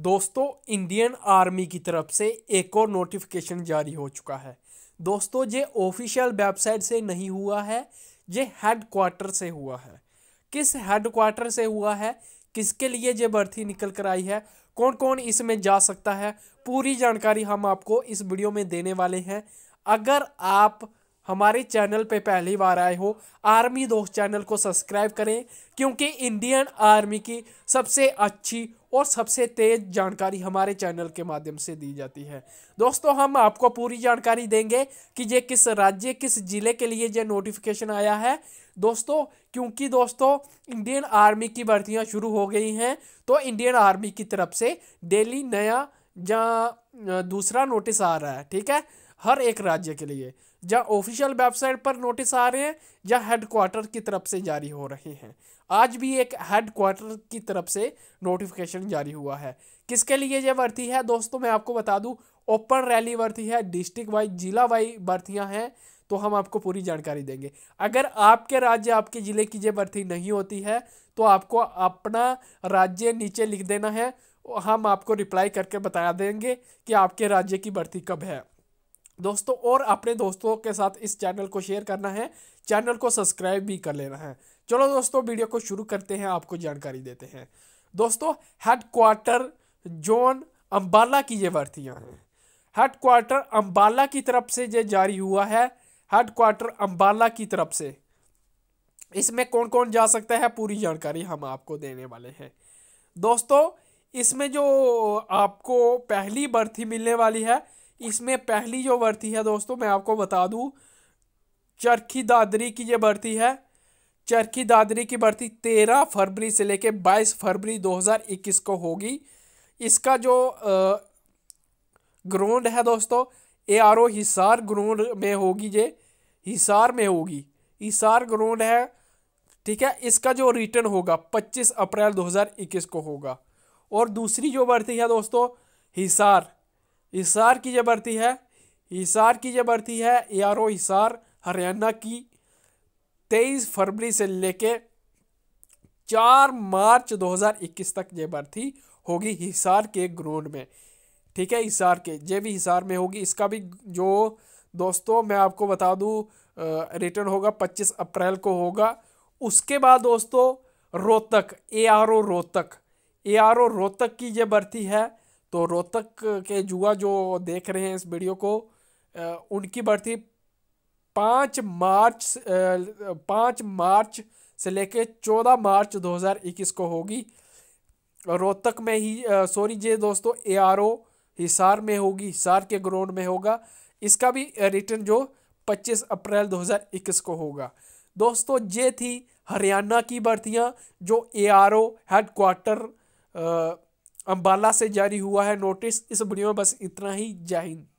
दोस्तों Indian army की तरफ से एक और नोटिफिकेशन जारी हो चुका है दोस्तों ये ऑफिशियल वेबसाइट से नहीं हुआ है ये हेड क्वार्टर से हुआ है किस हेड क्वार्टर से हुआ है किसके लिए ये भर्ती निकल कर आई है कौन कौन इसमें जा सकता है पूरी जानकारी हम आपको इस वीडियो में देने वाले हैं अगर आप हमारे चैनल पे पहली बार आए हो आर्मी दोस्त चैनल को सब्सक्राइब करें क्योंकि इंडियन आर्मी की सबसे अच्छी और सबसे तेज जानकारी हमारे चैनल के माध्यम से दी जाती है दोस्तों हम आपको पूरी जानकारी देंगे कि ये किस राज्य किस जिले के लिए ये नोटिफिकेशन आया है दोस्तों क्योंकि दोस्तों इंडियन आर्मी की भर्तियां शुरू हो गई हैं तो इंडियन आर्मी की तरफ से डेली नया या दूसरा नोटिस आ रहा है ठीक है हर एक राज्य के लिए जहाँ ऑफिशियल वेबसाइट पर नोटिस आ रहे हैं या हेडक्वार्टर की तरफ से जारी हो रहे हैं आज भी एक हेडक्वार्टर की तरफ से नोटिफिकेशन जारी हुआ है किसके लिए यह भर्ती है दोस्तों मैं आपको बता दूं ओपन रैली भर्ती है डिस्ट्रिक्ट वाइज जिला वाइज भर्तियाँ हैं तो हम आपको पूरी जानकारी देंगे अगर आपके राज्य आपके ज़िले की जो भर्ती नहीं होती है तो आपको अपना राज्य नीचे लिख देना है हम आपको रिप्लाई करके बता देंगे कि आपके राज्य की भर्ती कब है दोस्तों और अपने दोस्तों के साथ इस चैनल को शेयर करना है चैनल को सब्सक्राइब भी कर लेना है चलो दोस्तों वीडियो को शुरू करते हैं आपको जानकारी देते हैं दोस्तों हेडक्वार्टर जोन अम्बाला की ये भर्तियाँ हैं हेडक्वार्टर अम्बाला की तरफ से ये जारी हुआ है हेडक्वार्टर अम्बाला की तरफ से इसमें कौन कौन जा सकता है पूरी जानकारी हम आपको देने वाले हैं दोस्तों इसमें जो आपको पहली भर्ती मिलने वाली है इसमें पहली जो भर्ती है दोस्तों मैं आपको बता दूं चरखी दादरी की ये भर्ती है चरखी दादरी की भर्ती तेरह फरवरी से लेकर बाईस फरवरी दो हज़ार इक्कीस को होगी इसका जो ग्राउंड है दोस्तों A R O Hisar ground में होगी ये हिसार में होगी हिसार ग्राउंड है ठीक है इसका जो रिटर्न होगा 25 अप्रैल 2021 को होगा और दूसरी जो भर्ती है दोस्तों हिसार हिसार की जब भर्ती है हिसार की जब भर्ती है A R O Hisar Haryana की तेईस फरवरी से लेके चार मार्च 2021 तक ये भर्ती होगी हिसार के ग्राउंड में ठीक है हिसार के जे भी हिसार में होगी इसका भी जो दोस्तों मैं आपको बता दूं रिटर्न होगा 25 अप्रैल को होगा उसके बाद दोस्तों Rohtak A R O Rohtak A R O Rohtak की ये भर्ती है तो रोहतक के जुआ जो देख रहे हैं इस वीडियो को उनकी भर्ती पाँच मार्च पाँच मार्च से लेकर चौदह मार्च 2021 को होगी रोहतक में ही सॉरी ये दोस्तों ए आर ओ हिसार में होगी हिसार के ग्राउंड में होगा इसका भी रिटर्न जो 25 अप्रैल 2021 को होगा दोस्तों ये थी हरियाणा की भर्तियाँ जो A R O headquarter Ambala से जारी हुआ है नोटिस इस वीडियो में बस इतना ही जय हिंद